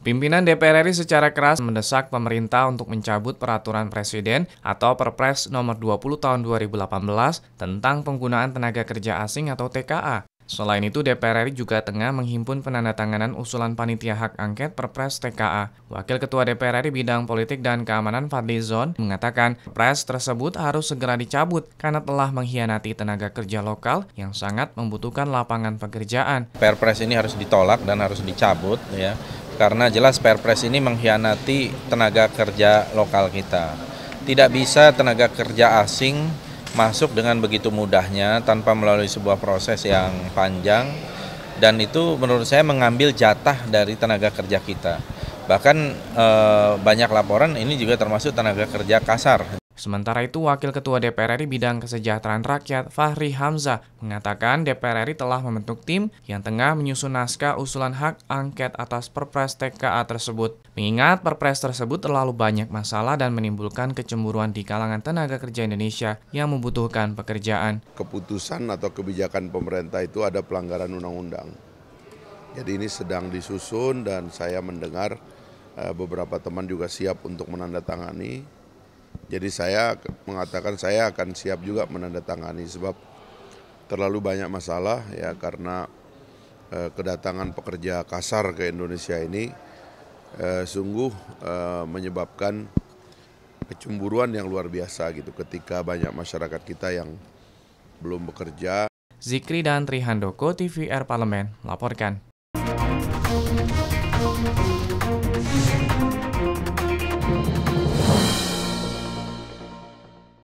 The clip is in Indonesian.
Pimpinan DPR RI secara keras mendesak pemerintah untuk mencabut peraturan presiden atau Perpres nomor 20 tahun 2018 tentang penggunaan tenaga kerja asing atau TKA Selain itu, DPR RI juga tengah menghimpun penandatanganan usulan panitia hak angket Perpres TKA. Wakil Ketua DPR RI bidang politik dan keamanan Fadli Zon mengatakan Perpres tersebut harus segera dicabut karena telah mengkhianati tenaga kerja lokal yang sangat membutuhkan lapangan pekerjaan. Perpres ini harus ditolak dan harus dicabut ya karena jelas Perpres ini mengkhianati tenaga kerja lokal kita. Tidak bisa tenaga kerja asing masuk dengan begitu mudahnya tanpa melalui sebuah proses yang panjang dan itu menurut saya mengambil jatah dari tenaga kerja kita. Bahkan eh, banyak laporan ini juga termasuk tenaga kerja kasar Sementara itu, Wakil Ketua DPR RI Bidang Kesejahteraan Rakyat Fahri Hamzah mengatakan DPR RI telah membentuk tim yang tengah menyusun naskah usulan hak angket atas Perpres TKA tersebut. Mengingat Perpres tersebut terlalu banyak masalah dan menimbulkan kecemburuan di kalangan tenaga kerja Indonesia yang membutuhkan pekerjaan. Keputusan atau kebijakan pemerintah itu ada pelanggaran undang-undang. Jadi ini sedang disusun dan saya mendengar eh, beberapa teman juga siap untuk menandatangani jadi saya mengatakan saya akan siap juga menandatangani sebab terlalu banyak masalah ya karena eh, kedatangan pekerja kasar ke Indonesia ini eh, sungguh eh, menyebabkan kecemburuan yang luar biasa gitu ketika banyak masyarakat kita yang belum bekerja. Zikri dan Trihandoko TVR Parlemen melaporkan.